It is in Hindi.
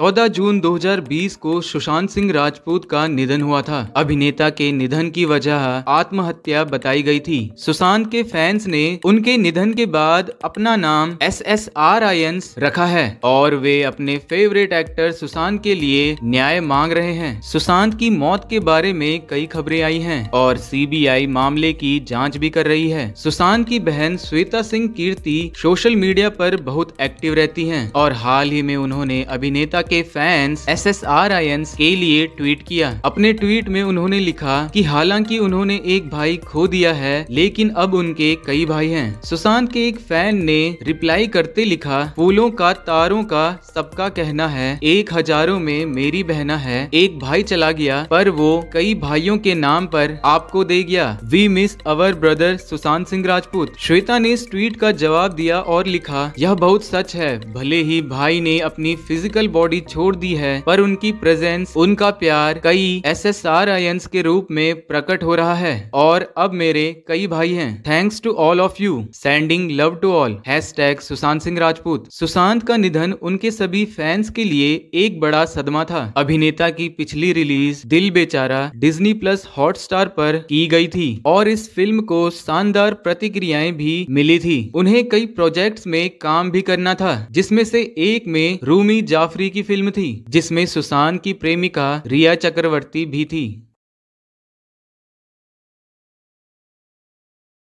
14 जून 2020 को सुशांत सिंह राजपूत का निधन हुआ था अभिनेता के निधन की वजह आत्महत्या बताई गई थी सुशांत के फैंस ने उनके निधन के बाद अपना नाम S S R I N रखा है और वे अपने फेवरेट एक्टर सुशांत के लिए न्याय मांग रहे हैं सुशांत की मौत के बारे में कई खबरें आई हैं और सीबीआई मामले की जांच भी कर रही है सुशांत की बहन श्वेता सिंह कीर्ति सोशल मीडिया पर बहुत एक्टिव रहती हैं और हाल ही में उन्होंने अभिनेता के fans S S R I N के लिए ट्वीट किया अपने ट्वीट में उन्होंने लिखा कि हालांकि उन्होंने एक भाई खो दिया है लेकिन अब उनके कई भाई हैं सुशांत के एक फैन ने रिप्लाई करते लिखा फूलों का तारों का सबका कहना है एक हजारों में मेरी बहना है एक भाई चला गया पर वो कई भाइयों के नाम पर आपको दे गया we miss our brother Sushant Singh Rajput Shweta ने इस ट्वीट का जवाब दिया और लिखा यह बहुत सच है भले ही भाई ने अपनी फिजिकल बॉडी बॉडी छोड़ दी है पर उनकी प्रेजेंस उनका प्यार कई एस एस आर आयंस के रूप में प्रकट हो रहा है और अब मेरे कई भाई हैं thanks to all of you sending love to all hash Sushant Singh Rajput Sushant का निधन उनके सभी फैंस के लिए एक बड़ा सदमा था अभिनेता की पिछली रिलीज दिल बेचारा डिज्नी प्लस हॉटस्टार पर की गई थी और इस फिल्म को शानदार प्रतिक्रियाएं भी मिली थी उन्हें कई प्रोजेक्ट्स में काम भी करना था जिसमें से एक में रूमी जाफरी की फिल्म थी जिसमें सुशांत की प्रेमिका रिया चक्रवर्ती भी थी